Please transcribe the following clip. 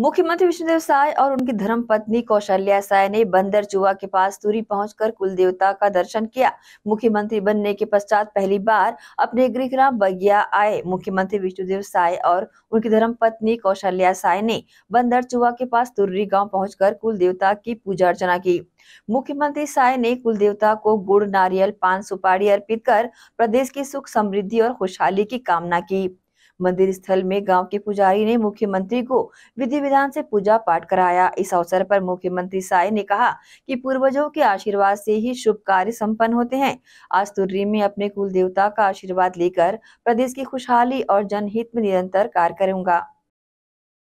मुख्यमंत्री विष्णुदेव साय और उनकी धर्म पत्नी कौशल्या साय ने बंदर चुहा के पास तुरी पहुंचकर कुल देवता का दर्शन किया मुख्यमंत्री बनने के पश्चात पहली बार अपने गृहग्राम बगिया आए मुख्यमंत्री विष्णुदेव साय और उनकी धर्म पत्नी कौशल्या साय ने बंदर चुआ के पास तुरी गाँव पहुँच कुल देवता की पूजा अर्चना की मुख्यमंत्री साय ने कुल देवता को गुड़ नारियल पान सुपारी अर्पित कर प्रदेश की सुख समृद्धि और खुशहाली की कामना की मंदिर स्थल में गांव के पुजारी ने मुख्यमंत्री को विधि विधान से पूजा पाठ कराया इस अवसर पर मुख्यमंत्री साय ने कहा कि पूर्वजों के आशीर्वाद से ही शुभ कार्य सम्पन्न होते हैं आज तुर्री तो में अपने कुल देवता का आशीर्वाद लेकर प्रदेश की खुशहाली और जनहित में निरंतर कार्य करूंगा